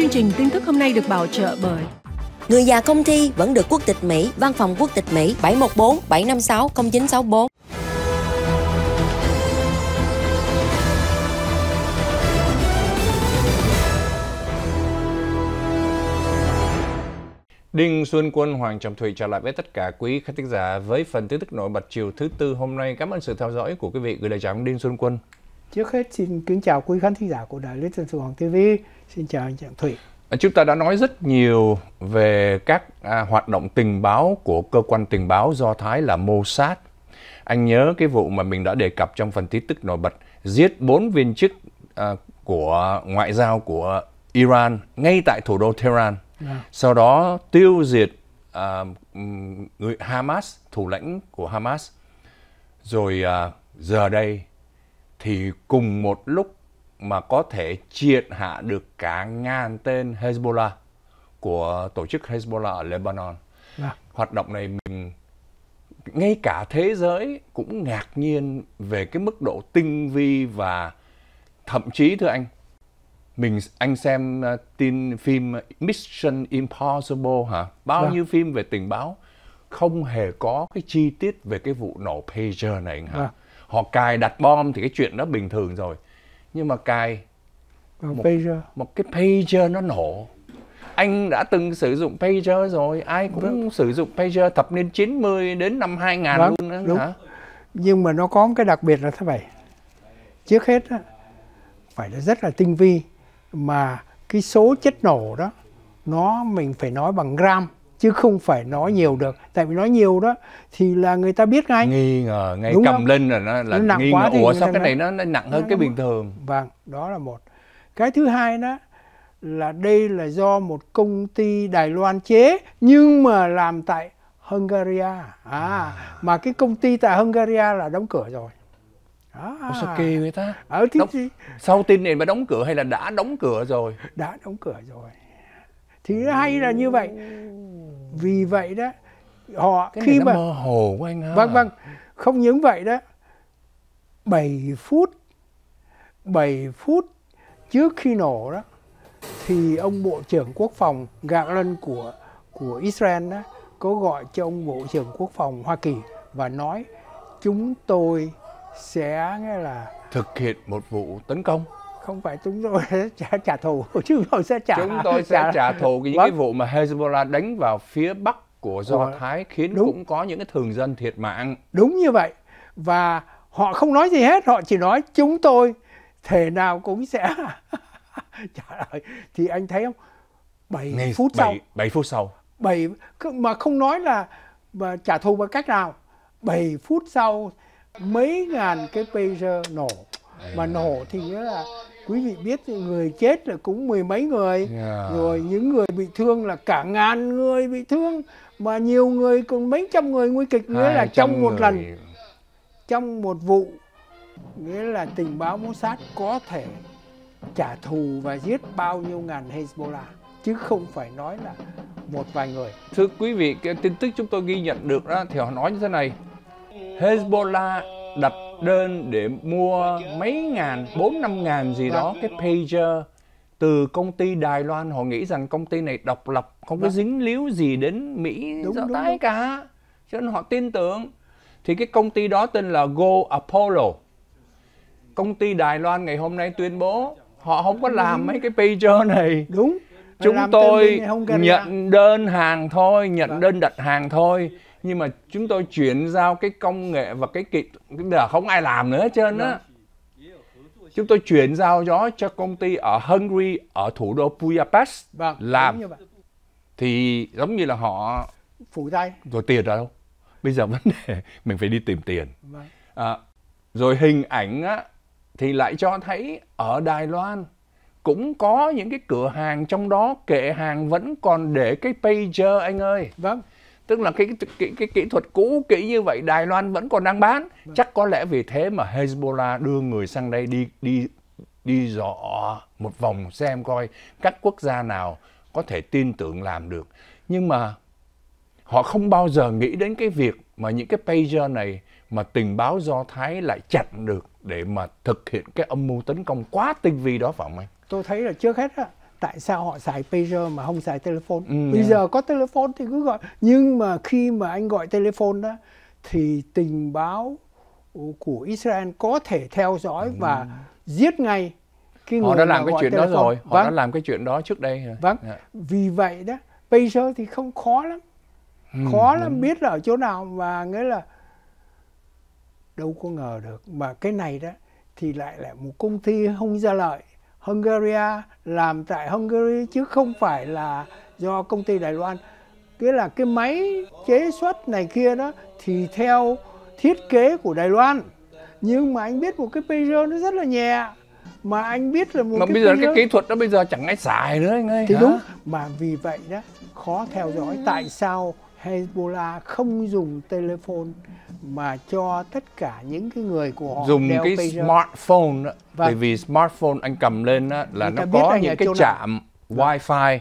Chương trình tin tức hôm nay được bảo trợ bởi Người già công ty vẫn được quốc tịch Mỹ, văn phòng quốc tịch Mỹ 714 756 0964. Đinh Xuân Quân Hoàng Trọng Thủy trở lại với tất cả quý khán thính giả với phần tin tức nổi bật chiều thứ tư hôm nay. Cảm ơn sự theo dõi của quý vị gửi lời chào Đinh Xuân Quân. Trước hết xin kính chào quý khán thính giả của Đài Lý Trần Sư Hoàng TV. Xin chào anh Trạng Thủy. À, chúng ta đã nói rất nhiều về các à, hoạt động tình báo của cơ quan tình báo Do Thái là Mossad. Anh nhớ cái vụ mà mình đã đề cập trong phần tin tức nổi bật giết bốn viên chức à, của ngoại giao của Iran ngay tại thủ đô Tehran. À. Sau đó tiêu diệt à, người Hamas, thủ lãnh của Hamas. Rồi à, giờ đây thì cùng một lúc mà có thể triệt hạ được cả ngàn tên Hezbollah của tổ chức Hezbollah ở Lebanon. À. Hoạt động này mình ngay cả thế giới cũng ngạc nhiên về cái mức độ tinh vi và thậm chí thưa anh mình anh xem ờ, tin phim Mission Impossible hả? Bao à. nhiêu phim về tình báo không hề có cái chi tiết về cái vụ nổ pager này hả? À. Họ cài đặt bom thì cái chuyện đó bình thường rồi nhưng mà cài một, pager. một cái pager nó nổ anh đã từng sử dụng pager rồi ai cũng đúng. Vâng. sử dụng pager thập niên 90 đến năm 2000 đúng, vâng, luôn đó, đúng. hả nhưng mà nó có một cái đặc biệt là thế này trước hết á, phải là rất là tinh vi mà cái số chất nổ đó nó mình phải nói bằng gram chứ không phải nói nhiều được tại vì nói nhiều đó thì là người ta biết ngay nghi ngờ ngay Đúng cầm không? lên là nó là nó nặng nghi quá ngờ ủa sao cái này nó, nó nặng hơn nó, cái bình thường vâng đó là một cái thứ hai đó là đây là do một công ty Đài Loan chế nhưng mà làm tại Hungary à, à mà cái công ty tại Hungary là đóng cửa rồi À. Ủa sao kỳ người ta? Ở ờ, thì, đóng, thì... Sau tin này mà đóng cửa hay là đã đóng cửa rồi? Đã đóng cửa rồi. Thì hay là như vậy vì vậy đó họ cái khi nó mà mơ hồ của anh ha. vâng vâng không những vậy đó 7 phút 7 phút trước khi nổ đó thì ông bộ trưởng quốc phòng Garland của của Israel đó có gọi cho ông bộ trưởng quốc phòng Hoa Kỳ và nói chúng tôi sẽ là thực hiện một vụ tấn công không phải chúng tôi sẽ trả thù chứ tôi sẽ trả chúng tôi sẽ trả, trả thù những cái vâng. vụ mà Hezbollah đánh vào phía bắc của do Ủa, thái khiến đúng. cũng có những cái thường dân thiệt mạng đúng như vậy và họ không nói gì hết họ chỉ nói chúng tôi thể nào cũng sẽ trả lời thì anh thấy không 7 Ngày, phút 7, sau 7 phút sau 7 mà không nói là mà trả thù bằng cách nào 7 phút sau mấy ngàn cái pager nổ mà nổ thì nghĩa là quý vị biết người chết là cũng mười mấy người yeah. rồi những người bị thương là cả ngàn người bị thương mà nhiều người còn mấy trăm người nguy kịch nghĩa là trong một người. lần trong một vụ nghĩa là tình báo mối sát có thể trả thù và giết bao nhiêu ngàn Hezbollah chứ không phải nói là một vài người. Thưa quý vị, cái tin tức chúng tôi ghi nhận được đó thì họ nói như thế này. Hezbollah đặt đơn để mua mấy ngàn, bốn năm ngàn gì đó vâng. cái pager từ công ty Đài Loan họ nghĩ rằng công ty này độc lập không có vâng. dính líu gì đến Mỹ đúng, rõ đúng, tái đúng. cả cho nên họ tin tưởng thì cái công ty đó tên là Go Apollo công ty Đài Loan ngày hôm nay tuyên bố họ không có làm mấy cái pager này đúng chúng tôi nhận đơn hàng thôi nhận vâng. đơn đặt hàng thôi nhưng mà chúng tôi chuyển giao cái công nghệ và cái kỹ là không ai làm nữa hết trơn á vâng. chúng tôi chuyển giao đó cho công ty ở Hungary ở thủ đô Budapest vâng, làm thì giống như là họ phủ tay rồi tiền ở đâu bây giờ vấn đề mình phải đi tìm tiền vâng. à, rồi hình ảnh á, thì lại cho thấy ở Đài Loan cũng có những cái cửa hàng trong đó kệ hàng vẫn còn để cái pager anh ơi vâng tức là cái cái, cái kỹ thuật cũ kỹ như vậy Đài Loan vẫn còn đang bán vâng. chắc có lẽ vì thế mà Hezbollah đưa người sang đây đi đi đi dò một vòng xem coi các quốc gia nào có thể tin tưởng làm được nhưng mà họ không bao giờ nghĩ đến cái việc mà những cái pager này mà tình báo do thái lại chặn được để mà thực hiện cái âm mưu tấn công quá tinh vi đó phải không anh tôi thấy là trước hết á tại sao họ xài pager mà không xài telephone ừ, bây dạ. giờ có telephone thì cứ gọi nhưng mà khi mà anh gọi telephone đó thì tình báo của Israel có thể theo dõi ừ. và giết ngay cái người họ đã làm cái chuyện telephone. đó rồi họ vâng. đã làm cái chuyện đó trước đây vâng yeah. Dạ. vì vậy đó pager thì không khó lắm ừ, khó lắm đúng. biết là ở chỗ nào và nghĩa là đâu có ngờ được mà cái này đó thì lại là một công ty không ra lợi Hungary làm tại Hungary chứ không phải là do công ty Đài Loan. Nghĩa là cái máy chế xuất này kia đó thì theo thiết kế của Đài Loan. Nhưng mà anh biết một cái pager nó rất là nhẹ mà anh biết là một mà cái bây giờ pager... cái kỹ thuật đó bây giờ chẳng ai xài nữa anh ơi thì hả? đúng mà vì vậy đó khó theo dõi tại sao Hezbollah không dùng telephone mà cho tất cả những cái người của họ dùng cái pager. smartphone đó. Vâng. bởi vì smartphone anh cầm lên đó, là nó có những cái chạm vâng. wifi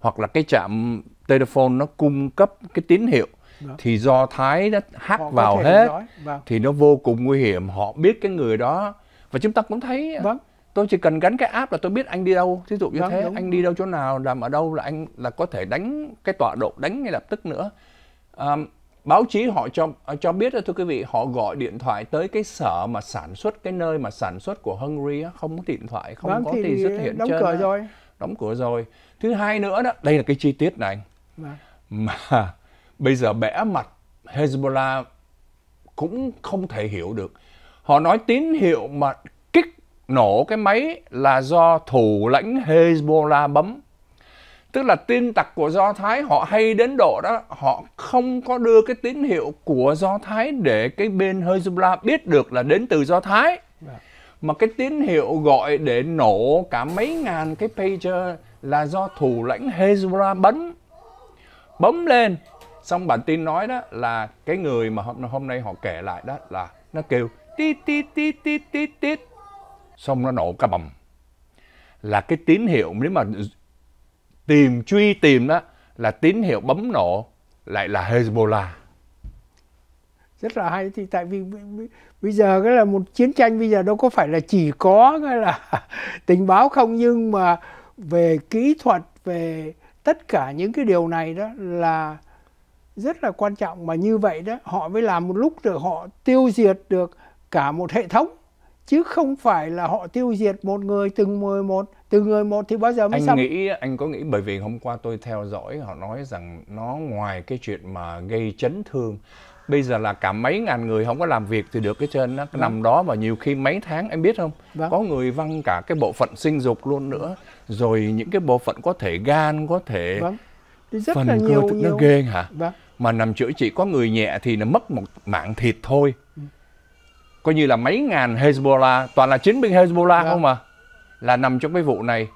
hoặc là cái chạm telephone nó cung cấp cái tín hiệu đó. Vâng. thì do thái nó hack họ vào hết vâng. thì nó vô cùng nguy hiểm họ biết cái người đó và chúng ta cũng thấy vâng tôi chỉ cần gắn cái app là tôi biết anh đi đâu thí dụ như đúng, vâng, thế đúng. anh đi đâu chỗ nào làm ở đâu là anh là có thể đánh cái tọa độ đánh ngay lập tức nữa à, báo chí họ cho cho biết đó thưa quý vị họ gọi điện thoại tới cái sở mà sản xuất cái nơi mà sản xuất của Hungary không có điện thoại không vâng, có thì xuất hiện đóng cửa rồi đóng cửa rồi thứ hai nữa đó đây là cái chi tiết này vâng. mà bây giờ bẽ mặt Hezbollah cũng không thể hiểu được họ nói tín hiệu mà nổ cái máy là do thủ lãnh Hezbollah bấm. Tức là tin tặc của Do Thái họ hay đến độ đó, họ không có đưa cái tín hiệu của Do Thái để cái bên Hezbollah biết được là đến từ Do Thái. Mà cái tín hiệu gọi để nổ cả mấy ngàn cái pager là do thủ lãnh Hezbollah bấm. Bấm lên, xong bản tin nói đó là cái người mà hôm, hôm nay họ kể lại đó là nó kêu tít tít tít tít tít tít xong nó nổ cái bầm là cái tín hiệu nếu mà tìm truy tìm đó là tín hiệu bấm nổ lại là Hezbollah rất là hay thì tại vì bây giờ cái là một chiến tranh bây giờ đâu có phải là chỉ có cái là tình báo không nhưng mà về kỹ thuật về tất cả những cái điều này đó là rất là quan trọng mà như vậy đó họ mới làm một lúc rồi họ tiêu diệt được cả một hệ thống chứ không phải là họ tiêu diệt một người từng mười một từ người một thì bao giờ mới anh xong. nghĩ anh có nghĩ bởi vì hôm qua tôi theo dõi họ nói rằng nó ngoài cái chuyện mà gây chấn thương bây giờ là cả mấy ngàn người không có làm việc thì được cái trên vâng. nó nằm đó mà nhiều khi mấy tháng em biết không vâng. có người văng cả cái bộ phận sinh dục luôn nữa rồi những cái bộ phận có thể gan có thể vâng. Thì rất phần là cơ nhiều. nó ghê hả vâng. mà nằm chữa trị có người nhẹ thì nó mất một mảng thịt thôi coi như là mấy ngàn Hezbollah toàn là chiến binh Hezbollah yeah. Dạ. không mà là nằm trong cái vụ này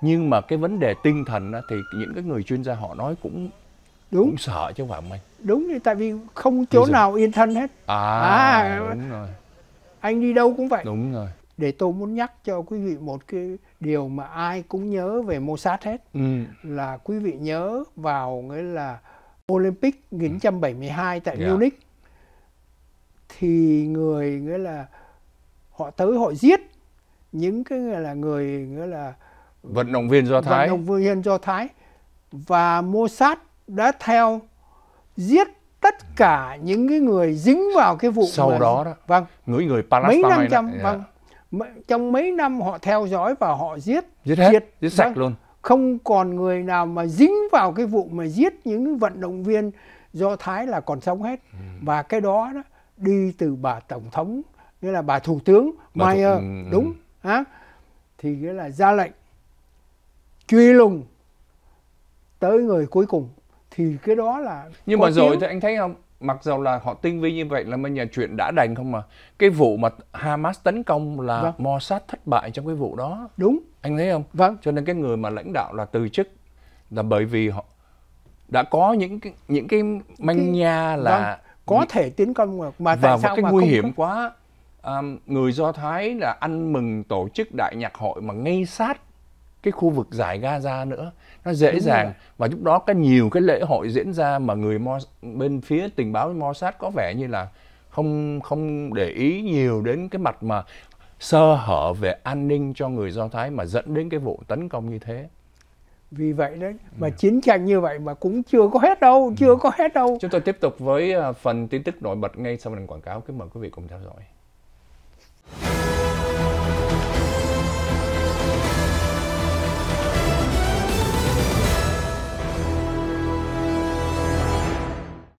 nhưng mà cái vấn đề tinh thần đó, thì những cái người chuyên gia họ nói cũng đúng cũng sợ chứ không phải đúng thì tại vì không chỗ nào yên thân hết à, à đúng rồi anh đi đâu cũng vậy đúng rồi để tôi muốn nhắc cho quý vị một cái điều mà ai cũng nhớ về Mossad hết ừ. là quý vị nhớ vào nghĩa là Olympic 1972 ừ. tại yeah. Dạ. Munich thì người nghĩa là họ tới họ giết những cái nghĩa là người nghĩa là vận động viên do thái vận động viên do thái và Mossad đã theo giết tất cả những cái người dính vào cái vụ sau mà, đó đó vâng người người Palestine mấy năm trong vâng trong mấy năm họ theo dõi và họ giết giết hết giết, giết sạch vâng, luôn không còn người nào mà dính vào cái vụ mà giết những vận động viên do thái là còn sống hết ừ. và cái đó đó đi từ bà tổng thống nghĩa là bà thủ tướng bà Mayer thủ... Ừ, ừ. đúng á thì nghĩa là ra lệnh truy lùng tới người cuối cùng thì cái đó là nhưng mà rồi thì anh thấy không mặc dù là họ tinh vi như vậy là bên nhà chuyện đã đành không mà cái vụ mà Hamas tấn công là vâng. Mossad thất bại trong cái vụ đó đúng anh thấy không vâng cho nên cái người mà lãnh đạo là từ chức là bởi vì họ đã có những cái những cái manh cái... nha là vâng có thể tiến công được mà tại và sao cái mà nguy hiểm quá à, người do thái là ăn mừng tổ chức đại nhạc hội mà ngay sát cái khu vực giải Gaza nữa nó dễ Đúng dàng rồi. và lúc đó cái nhiều cái lễ hội diễn ra mà người Mo, bên phía tình báo Mossad có vẻ như là không không để ý nhiều đến cái mặt mà sơ hở về an ninh cho người Do Thái mà dẫn đến cái vụ tấn công như thế vì vậy đấy mà ừ. chiến tranh như vậy mà cũng chưa có hết đâu chưa ừ. có hết đâu chúng tôi tiếp tục với à, phần tin tức nổi bật ngay sau phần quảng cáo kính mời quý vị cùng theo dõi